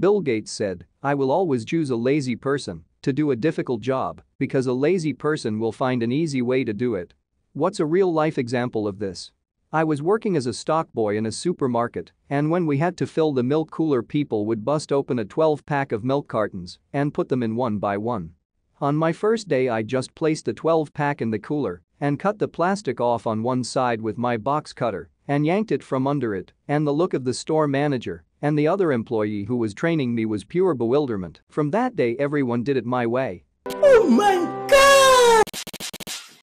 Bill Gates said, I will always choose a lazy person to do a difficult job because a lazy person will find an easy way to do it. What's a real-life example of this? I was working as a stock boy in a supermarket, and when we had to fill the milk cooler people would bust open a 12-pack of milk cartons and put them in one by one. On my first day I just placed the 12-pack in the cooler and cut the plastic off on one side with my box cutter and yanked it from under it and the look of the store manager and the other employee who was training me was pure bewilderment. From that day everyone did it my way. Oh my